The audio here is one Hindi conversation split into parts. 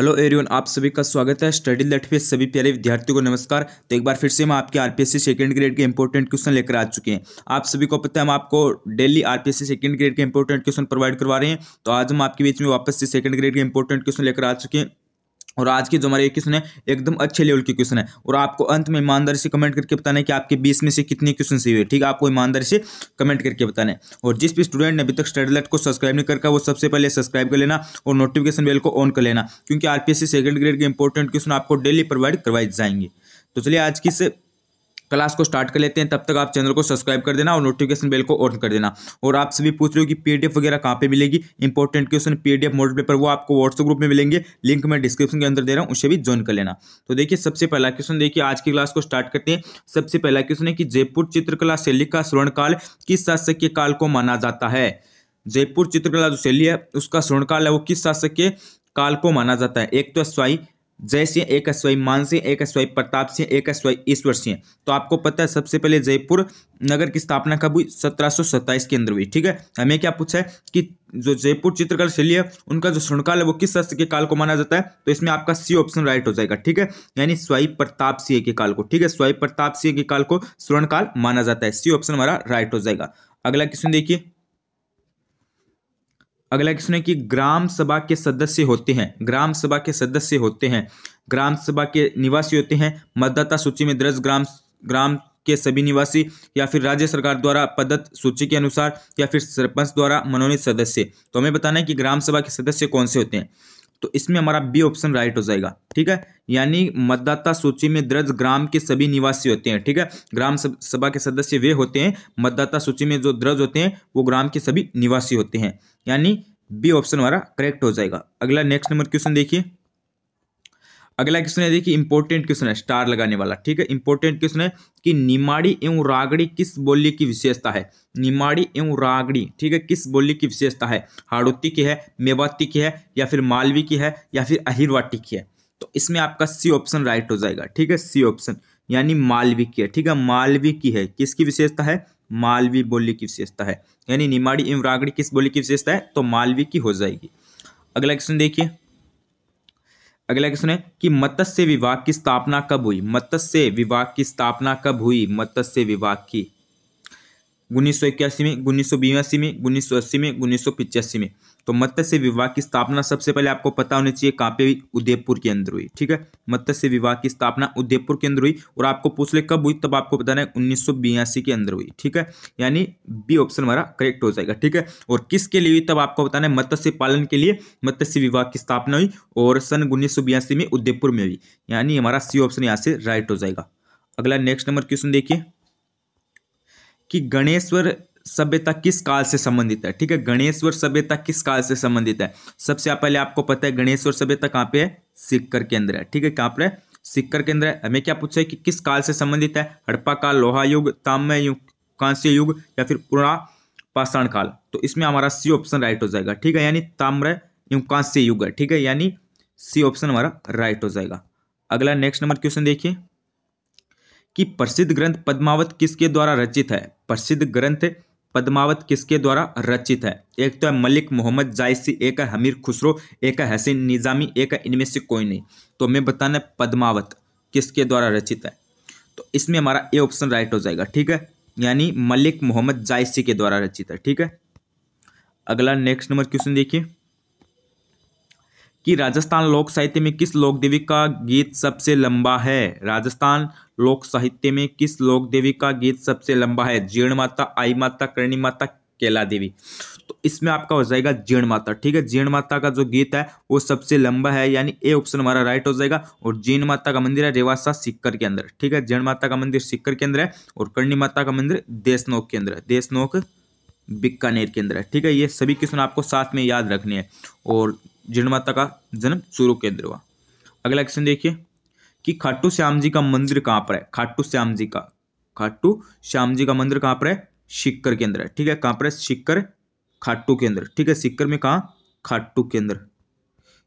हेलो एरियन आप सभी का स्वागत है स्टडी लेट पे सभी प्यारे विद्यार्थियों को नमस्कार तो एक बार फिर से हम आपके आरपीएससी सेकंड ग्रेड के इंपॉर्टेंट क्वेश्चन लेकर आ चुके हैं आप सभी को पता है हम आपको डेली आरपीएससी सेकंड ग्रेड के इंपॉर्टेंट क्वेश्चन प्रोवाइड करवा रहे हैं तो आज हम आपके बीच में वापस से सेकंड ग्रेड के इंपॉर्टेंट क्वेश्चन लेकर आ चुके हैं और आज के जो हमारे क्वेश्चन है एकदम अच्छे लेवल के क्वेश्चन है और आपको अंत में ईमानदारी से कमेंट करके बताना है कि आपके बीस में से कितने क्वेश्चन सही हुए ठीक है आपको ईमानदारी से कमेंट करके बताना है और जिस भी स्टूडेंट ने अभी तक स्टडीलेट को सब्सक्राइब नहीं करके वो सबसे पहले सब्सक्राइब कर लेना और नोटिफिकेशन बेल को ऑन कर लेना क्योंकि आरपीएससी सेकेंड ग्रेड के इंपॉर्टेंट क्वेश्चन आपको डेली प्रोवाइड करवाए जाएंगे तो चलिए आज की से क्लास को स्टार्ट कर लेते हैं तब तक आप चैनल को सब्सक्राइब कर देना और नोटिफिकेशन बेल को ऑन कर देना और आप सभी पूछ रहे हो कि पीडीएफ वगैरह कहाँ पे मिलेगी important question PDF model paper वो आपको व्हाट्सअप ग्रुप में मिलेंगे लिंक मैं डिस्क्रिप्शन के अंदर दे रहा हूँ उसे भी ज्वाइन कर लेना तो देखिए सबसे पहला क्वेश्चन देखिए आज की क्लास को स्टार्ट करते हैं सबसे पहला क्वेश्चन है कि जयपुर चित्रकला शैली का स्वर्णकाल किस शासकीय काल को माना जाता है जयपुर चित्रकला जो शैली है उसका स्वर्णकाल है वो किस शासकीय काल को माना जाता है एक तो स्वाई जय सिंह एक अस्वाई मान सिंह एक अस्वाई प्रताप सिंह एक अस्वाई ईश्वर सिंह तो आपको पता है सबसे पहले जयपुर नगर की स्थापना कब हुई सत्रह के अंदर हुई ठीक है हमें क्या पूछा है कि जो जयपुर चित्रकला शैली है उनका जो स्वर्णकाल है वो किस शस्त्र के काल को माना जाता है तो इसमें आपका सी ऑप्शन राइट हो जाएगा ठीक है यानी स्वाई प्रताप सिंह के काल को ठीक है स्वाई प्रताप सिंह के काल को स्वर्णकाल माना जाता है सी ऑप्शन हमारा राइट हो जाएगा अगला क्वेश्चन देखिए अगला क्वेश्चन है कि ग्राम सभा के सदस्य होते हैं ग्राम सभा के सदस्य होते हैं ग्राम सभा के निवासी होते हैं मतदाता सूची में दर्ज ग्राम ग्राम के सभी निवासी या फिर राज्य सरकार द्वारा पदत सूची के अनुसार या फिर सरपंच द्वारा मनोनीत सदस्य तो हमें बताना है कि ग्राम सभा के सदस्य कौन से होते हैं तो इसमें हमारा बी ऑप्शन राइट हो जाएगा ठीक है यानी मतदाता सूची में दर्ज ग्राम के सभी निवासी होते हैं ठीक है ग्राम सभा के सदस्य वे होते हैं मतदाता सूची में जो दर्ज होते हैं वो ग्राम के सभी निवासी होते हैं यानी बी ऑप्शन हमारा करेक्ट हो जाएगा अगला नेक्स्ट नंबर क्वेश्चन देखिए अगला क्वेश्चन है देखिए इंपॉर्टेंट क्वेश्चन है स्टार लगाने वाला ठीक है इंपॉर्टेंट क्वेश्चन है कि निमाड़ी एवं रागड़ी किस बोली की विशेषता है निमाड़ी एवं रागड़ी ठीक है किस बोली की विशेषता है हाड़ोती की है मेवाती की है या फिर मालवी की है या फिर अहिरवाटी की है तो इसमें आपका सी ऑप्शन राइट हो जाएगा ठीक है सी ऑप्शन यानी मालवी की है ठीक है मालवी की है किसकी विशेषता है मालवी बोली की विशेषता है यानी निमाड़ी एवं रागड़ी किस बोली की विशेषता है तो मालवी की हो जाएगी अगला क्वेश्चन देखिए अगला क्वेश्चन है कि मत्स्य विभाग की स्थापना कब हुई मत्स्य विभाग की स्थापना कब हुई मत्स्य विभाग की उन्नीस सौ इक्यासी में उन्नीस सौ बयासी में उन्नीस सौ अस्सी में उन्नीस सौ पिचासी में तो मत्स्य विभाग की स्थापना सबसे पहले आपको पता होना चाहिए कहाँ पे हुई उदयपुर के अंदर हुई ठीक है मत्स्य विभाग की स्थापना उदयपुर के अंदर हुई और आपको पूछ ले कब हुई तब आपको बताना है उन्नीस के अंदर हुई ठीक है यानी बी ऑप्शन हमारा करेक्ट हो जाएगा ठीक है और किसके लिए हुई तब आपको बताना है मत्स्य पालन के लिए मत्स्य विभाग की स्थापना हुई और सन उन्नीस में उदयपुर में हुई यानी हमारा सी ऑप्शन यहाँ से राइट हो जाएगा अगला नेक्स्ट नंबर क्वेश्चन देखिए कि गणेश्वर सभ्यता किस काल से संबंधित है ठीक है गणेश्वर सभ्यता किस काल से संबंधित है सबसे पहले आपको पता है गणेश्वर सभ्यता कहाँ पे है सिक्कर के अंदर है ठीक है कहाँ पर है सिक्कर के अंदर है हमें क्या पूछा है कि किस काल से संबंधित है हड़प्पा काल लोहा युग ताम्य युग कांस्य युग या फिर पुरा पाषाण काल तो इसमें हमारा सी ऑप्शन राइट हो जाएगा ठीक है यानी ताम्र युग कांस्य युग है ठीक है यानी सी ऑप्शन हमारा राइट हो जाएगा अगला नेक्स्ट नंबर क्वेश्चन देखिए कि प्रसिद्ध ग्रंथ पद्मावत किसके द्वारा रचित है प्रसिद्ध ग्रंथ पद्मावत किसके द्वारा रचित है एक तो है मलिक मोहम्मद जायसी एक है हमीर खुसरो एक है हसीन निजामी एक है इनमें से कोई नहीं तो हमें बताना पद्मावत किसके द्वारा रचित है तो इसमें हमारा ए ऑप्शन राइट हो जाएगा ठीक है यानी मलिक मोहम्मद जायसी के द्वारा रचित है ठीक है अगला नेक्स्ट नंबर क्वेश्चन देखिए कि राजस्थान लोक साहित्य में किस लोक देवी का गीत सबसे लंबा है राजस्थान लोक साहित्य में किस लोक देवी का गीत सबसे लंबा है जीर्ण माता आई माता करणी माता केला देवी तो इसमें आपका हो जाएगा जीर्ण माता ठीक है जीर्ण माता का जो गीत है वो सबसे लंबा है यानी ए ऑप्शन हमारा राइट हो जाएगा और जीर्ण माता का मंदिर है रेवासा सिक्कर के अंदर ठीक है जीर्ण माता का मंदिर सिक्कर के अंदर है और करणी माता का मंदिर देशनोक के अंदर है देशनोक बीकानेर के अंदर है ठीक है ये सभी क्वेश्चन आपको साथ में याद रखने हैं और माता का जन्म सूर्य केंद्र हुआ अगला क्वेश्चन देखिए कि खाटू श्याम जी का मंदिर कहाँ पर है खाटू श्याम जी का खाटू श्याम जी का मंदिर कहाँ पर है शिक्कर के अंदर है ठीक है कहाँ पर है शिक्कर खाटू के अंदर ठीक है सिक्कर में कहा खाटू के अंदर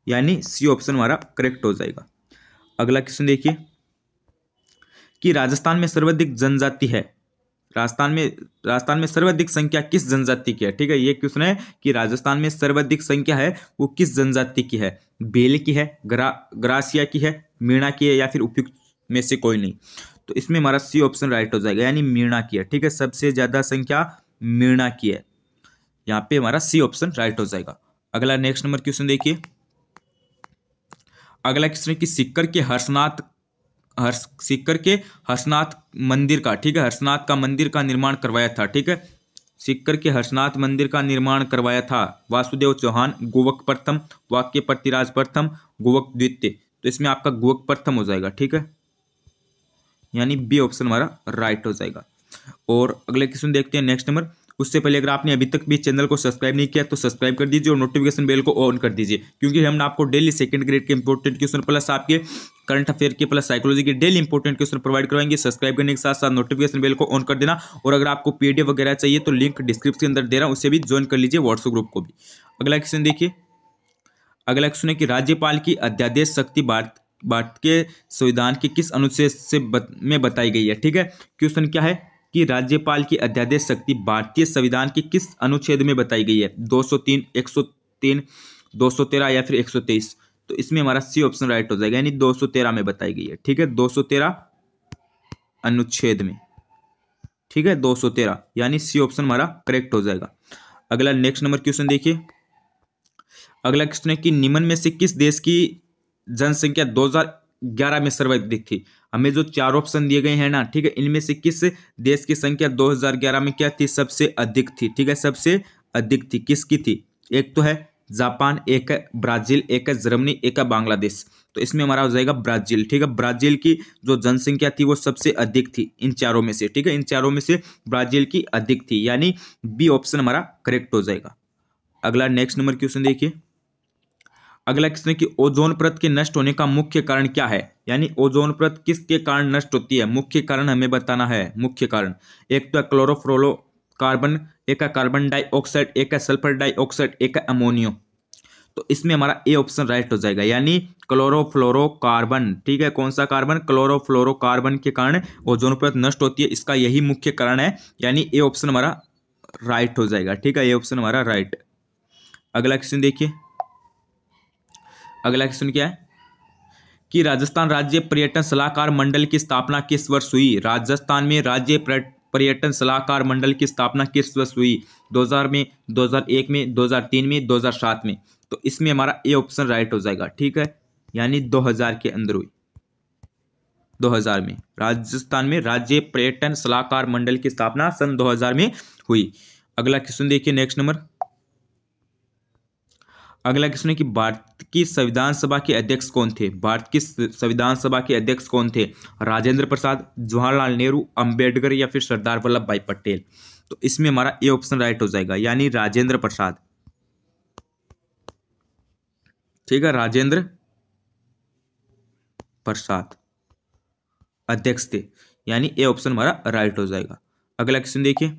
यानी सी ऑप्शन हमारा करेक्ट हो जाएगा अगला क्वेश्चन देखिए कि राजस्थान में सर्वाधिक जनजाति है राजस्थान में राजस्थान में सर्वाधिक संख्या किस जनजाति की है ठीक है ये क्वेश्चन है कि राजस्थान में सर्वाधिक संख्या है वो किस जनजाति की है बेल की है ग्रा ग्रासिया की है मीणा की है या फिर उपयुक्त में से कोई नहीं तो इसमें हमारा सी ऑप्शन राइट हो जाएगा यानी मीणा की है ठीक है सबसे ज़्यादा संख्या मीणा की है यहाँ पे हमारा सी ऑप्शन राइट हो जाएगा अगला नेक्स्ट नंबर क्वेश्चन देखिए अगला क्वेश्चन है कि सिक्कर के हर्षनाथ हर्ष सीकर के हर्षनाथ मंदिर का ठीक है हर्षनाथ का मंदिर का निर्माण करवाया था ठीक है सीकर के हर्षनाथ मंदिर का निर्माण करवाया था वासुदेव चौहान गोवक प्रथम वाक्य प्रतिराज प्रथम गोवक द्वितीय तो इसमें आपका गोवक प्रथम हो जाएगा ठीक है यानी बी ऑप्शन हमारा राइट हो जाएगा और अगले क्वेश्चन देखते हैं नेक्स्ट नंबर उससे पहले अगर आपने अभी तक भी चैनल को सब्सक्राइब नहीं किया तो सब्सक्राइब कर दीजिए और नोटिफिकेशन बेल को ऑन कर दीजिए क्योंकि हम आपको डेली सेकंड ग्रेड के इंपॉर्टेंट क्वेश्चन प्लस आपके करंट अफेयर के प्लस साइकोलॉजी के डेली इंपॉर्टेंट क्वेश्चन प्रोवाइड करवाएंगे सब्सक्राइब करने के साथ साथ नोटिफिकेशन बेल को ऑन कर देना और अगर आपको पीडीएफ वगैरह चाहिए तो लिंक डिस्क्रिप्शन के अंदर दे रहा हूँ उससे भी ज्वाइन कर लीजिए व्हाट्सअप ग्रुप को भी अगला क्वेश्चन देखिए अगला क्वेश्चन है कि राज्यपाल की अध्यादेश शक्ति भारत भारत के संविधान के किस अनुच्छेद से बत, में बताई गई है ठीक है क्वेश्चन क्या है कि राज्यपाल की अध्यादेश शक्ति भारतीय संविधान के किस अनुच्छेद में बताई गई है 203, 103, 213 या फिर 123 तो इसमें हमारा सी ऑप्शन राइट हो जाएगा यानी 213 में बताई गई है ठीक है 213 अनुच्छेद में ठीक है 213 यानी सी ऑप्शन हमारा करेक्ट हो जाएगा अगला नेक्स्ट नंबर क्वेश्चन देखिए अगला क्वेश्चन है कि निम्न में से किस देश की जनसंख्या 2000 ग्यारह में सर्वाधिक थी हमें जो चार ऑप्शन दिए गए हैं ना ठीक है इनमें से किस देश की संख्या 2011 में क्या थी सबसे अधिक थी ठीक है सबसे अधिक थी किसकी थी एक तो है जापान एक है ब्राजील एक है जर्मनी एक है बांग्लादेश तो इसमें हमारा हो जाएगा ब्राजील ठीक है ब्राजील की जो जनसंख्या थी वो सबसे अधिक थी इन चारों में से ठीक है इन चारों में से ब्राजील की अधिक थी यानी बी ऑप्शन हमारा करेक्ट हो जाएगा अगला नेक्स्ट नंबर क्वेश्चन देखिए अगला क्वेश्चन है कि ओजोन परत के नष्ट होने का मुख्य कारण क्या है यानी ओजोन परत किसके कारण नष्ट होती है मुख्य कारण हमें बताना है मुख्य कारण एक तो है क्लोरोफ्लोरो कार्बन एक है कार्बन डाइऑक्साइड एक है सल्फर डाइऑक्साइड एक है अमोनियो तो इसमें हमारा ए ऑप्शन राइट हो जाएगा यानी क्लोरोफ्लोरोकार्बन ठीक है कौन सा कार्बन क्लोरोफ्लोरोकार्बन के कारण ओजोन परत नष्ट होती है इसका यही मुख्य कारण है यानी ए ऑप्शन हमारा राइट हो जाएगा ठीक है ए ऑप्शन हमारा राइट अगला क्वेश्चन देखिए अगला क्वेश्चन क्या है कि राजस्थान राज्य पर्यटन सलाहकार मंडल की स्थापना किस वर्ष हुई राजस्थान में राज्य पर्यटन सलाहकार मंडल की स्थापना किस वर्ष हुई 2000 में 2001 में 2003 में 2007 में तो इसमें हमारा ए ऑप्शन राइट हो जाएगा ठीक है यानी 2000 के अंदर हुई 2000 में राजस्थान में राज्य पर्यटन सलाहकार मंडल की स्थापना सन 2000 में हुई अगला क्वेश्चन देखिए नेक्स्ट नंबर अगला क्वेश्चन है कि भारत की संविधान सभा के अध्यक्ष कौन थे भारत की संविधान सभा के अध्यक्ष कौन थे राजेंद्र प्रसाद जवाहरलाल नेहरू अंबेडकर या फिर सरदार वल्लभ भाई पटेल तो इसमें हमारा ए ऑप्शन राइट हो जाएगा यानी राजेंद्र प्रसाद ठीक है राजेंद्र प्रसाद अध्यक्ष थे यानी ए ऑप्शन हमारा राइट हो जाएगा अगला क्वेश्चन देखिए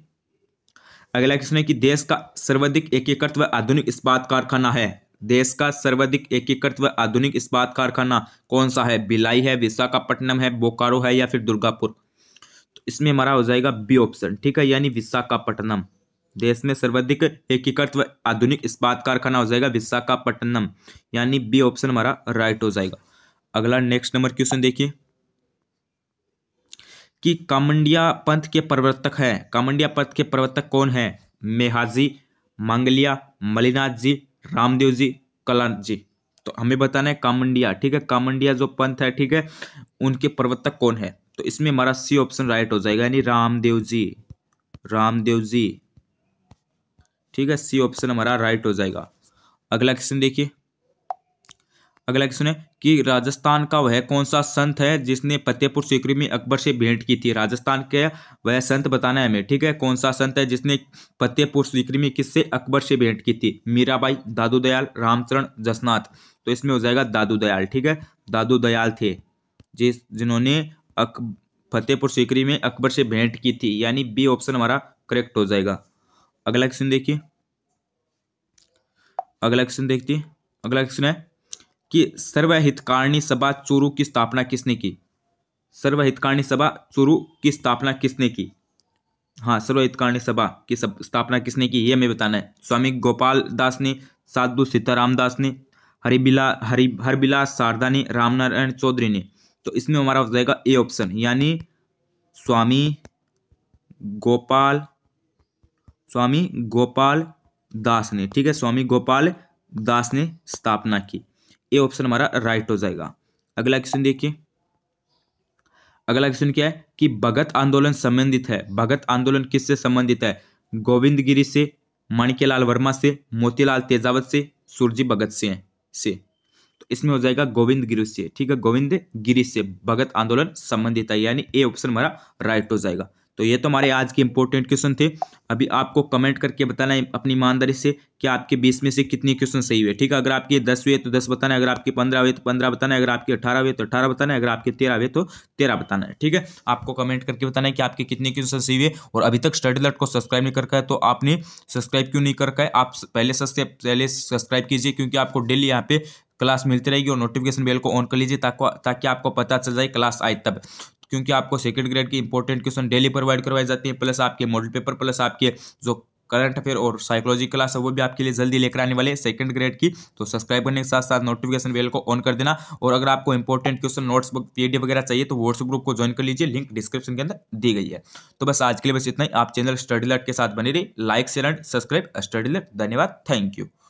अगला क्वेश्चन है कि देश का सर्वाधिक एकीकृत व आधुनिक इस्पात कारखाना है देश का सर्वाधिक एकीकृत व आधुनिक इस्पात कारखाना कौन सा है भिलाई है विशाखापट्टनम है बोकारो है या फिर दुर्गापुर तो इसमें हमारा हो जाएगा बी ऑप्शन ठीक है यानी विशाखापट्टनम देश में सर्वाधिक एकीकृत व आधुनिक इस्पात कारखाना हो जाएगा विशाखापट्टनम यानी बी ऑप्शन हमारा राइट हो जाएगा अगला नेक्स्ट नंबर क्वेश्चन देखिए कि कामंडिया पंथ के प्रवर्तक हैं कामंडिया पंथ के प्रवर्तक कौन हैं मेहाजी मांगलिया मलिनाथ जी रामदेव जी कलांत जी तो हमें बताना है कामंडिया ठीक है कामंडिया जो पंथ है ठीक है उनके प्रवर्तक कौन है तो इसमें हमारा सी ऑप्शन राइट हो जाएगा यानी रामदेव जी रामदेव जी ठीक है सी ऑप्शन हमारा राइट हो जाएगा अगला क्वेश्चन देखिए अगला क्वेश्चन है कि राजस्थान का वह कौन सा संत है जिसने फतेहपुर सीकरी में अकबर से भेंट की थी राजस्थान के वह संत बताना है हमें ठीक है कौन सा संत है जिसने फतेहपुर सीकरी में किससे अकबर से भेंट की थी मीराबाई दादू दयाल रामचरण जसनाथ तो इसमें हो जाएगा दादू दयाल ठीक है दादू दयाल थे जिस जिन्होंने अक फतेहपुर सीकरी में अकबर से भेंट की थी यानी बी ऑप्शन हमारा करेक्ट हो जाएगा अगला क्वेश्चन देखिए अगला क्वेश्चन देखती अगला क्वेश्चन है कि सर्वहितकारिणी सभा चूरू की स्थापना किसने की सर्वहितकारिणी सभा चूरू की स्थापना किसने की हाँ सर्वहितकारिणी सभा की सब स्थापना किसने की यह हमें बताना है स्वामी गोपाल दास ने साधु सीताराम दास ने हरिबिला हरि हरबिलास शारदा ने रामनारायण चौधरी ने तो इसमें हमारा हो जाएगा ए ऑप्शन यानी स्वामी गोपाल स्वामी गोपाल दास ने ठीक है स्वामी गोपाल दास ने स्थापना की ए ऑप्शन हमारा राइट हो जाएगा अगला क्वेश्चन देखिए अगला क्वेश्चन क्या है कि भगत आंदोलन संबंधित है भगत आंदोलन किससे संबंधित है गोविंद गिरी से माणिकेलाल वर्मा से मोतीलाल तेजावत से सूरजी भगत से से तो इसमें हो जाएगा गोविंद गिरी से ठीक है गोविंद गिरी से भगत आंदोलन संबंधित है यानी ए ऑप्शन हमारा राइट हो जाएगा तो ये तो हमारे आज के इंपॉर्टेंट क्वेश्चन थे अभी आपको कमेंट करके बताना है अपनी ईमानदारी से कि आपके बीस में से कितने क्वेश्चन सही हुए ठीक है अगर आपके दस हुए तो दस बताना है अगर आपके पंद्रह हुए तो पंद्रह बताना है अगर आपके अठारह हुए तो अठारह बताना है अगर आपके तेरह हुए तो तेरह बताना है ठीक है आपको कमेंट करके बताना है कि आपके कितने क्वेश्चन सही हुए और अभी तक स्टडी लट को सब्सक्राइब नहीं कर है तो आपने सब्सक्राइब क्यों नहीं कर है आप पहले पहले सब्सक्राइब कीजिए क्योंकि आपको डेली यहाँ पे क्लास मिलती रहेगी और नोटिफिकेशन बेल को ऑन कर लीजिए ताकि आपको पता चल जाए क्लास आए तब क्योंकि आपको सेकंड ग्रेड के इंपॉर्टेंट क्वेश्चन डेली प्रोवाइड करवाए जाते हैं प्लस आपके मॉडल पेपर प्लस आपके जो करंट अफेयर और साइकोलॉजी क्लास है वो भी आपके लिए जल्दी लेकर आने वाले सेकंड ग्रेड की तो सब्सक्राइब करने के साथ साथ नोटिफिकेशन बेल को ऑन कर देना और अगर आपको इंपॉर्टेंट क्वेश्चन नोट्स पीएडी वगैरह चाहिए तो व्हाट्सएप ग्रुप को ज्वाइन कर लीजिए लिंक डिस्क्रिप्शन के अंदर दी गई है तो बस आज के लिए बस इतना ही आप चैनल स्टडी लट के साथ बने रही like share and subscribe study lot धन्यवाद थैंक यू